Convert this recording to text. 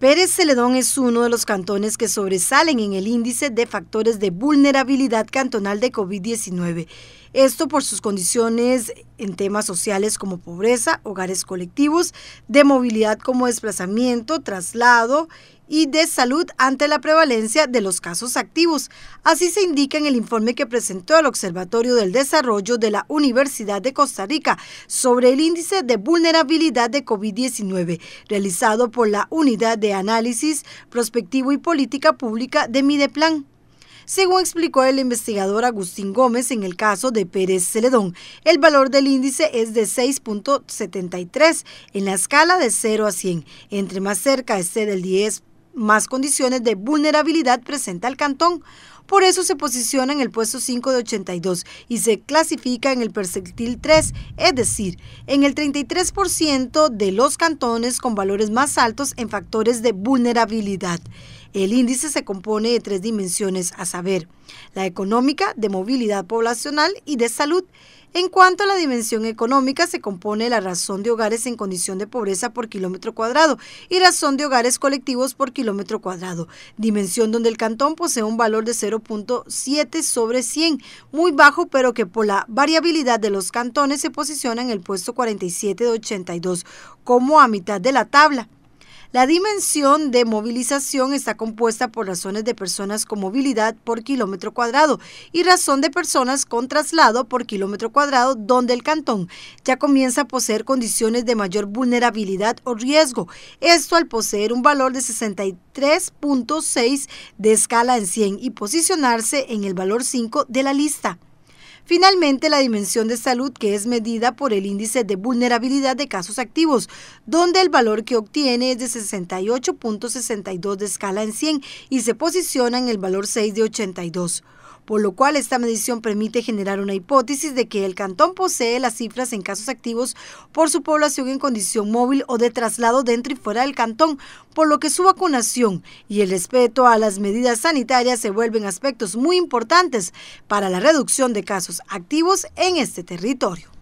Pérez Celedón es uno de los cantones que sobresalen en el índice de factores de vulnerabilidad cantonal de COVID-19. Esto por sus condiciones en temas sociales como pobreza, hogares colectivos, de movilidad como desplazamiento, traslado y de salud ante la prevalencia de los casos activos. Así se indica en el informe que presentó el Observatorio del Desarrollo de la Universidad de Costa Rica sobre el índice de vulnerabilidad de COVID-19, realizado por la Unidad de Análisis Prospectivo y Política Pública de Mideplan. Según explicó el investigador Agustín Gómez en el caso de Pérez Celedón, el valor del índice es de 6.73 en la escala de 0 a 100. Entre más cerca esté del 10, más condiciones de vulnerabilidad presenta el cantón. Por eso se posiciona en el puesto 5 de 82 y se clasifica en el perceptil 3, es decir, en el 33% de los cantones con valores más altos en factores de vulnerabilidad. El índice se compone de tres dimensiones, a saber, la económica, de movilidad poblacional y de salud. En cuanto a la dimensión económica, se compone la razón de hogares en condición de pobreza por kilómetro cuadrado y razón de hogares colectivos por kilómetro cuadrado, dimensión donde el cantón posee un valor de 0.7 sobre 100, muy bajo, pero que por la variabilidad de los cantones se posiciona en el puesto 47 de 82, como a mitad de la tabla. La dimensión de movilización está compuesta por razones de personas con movilidad por kilómetro cuadrado y razón de personas con traslado por kilómetro cuadrado, donde el cantón ya comienza a poseer condiciones de mayor vulnerabilidad o riesgo. Esto al poseer un valor de 63.6 de escala en 100 y posicionarse en el valor 5 de la lista. Finalmente, la dimensión de salud que es medida por el índice de vulnerabilidad de casos activos, donde el valor que obtiene es de 68.62 de escala en 100 y se posiciona en el valor 6 de 82 por lo cual esta medición permite generar una hipótesis de que el cantón posee las cifras en casos activos por su población en condición móvil o de traslado dentro y fuera del cantón, por lo que su vacunación y el respeto a las medidas sanitarias se vuelven aspectos muy importantes para la reducción de casos activos en este territorio.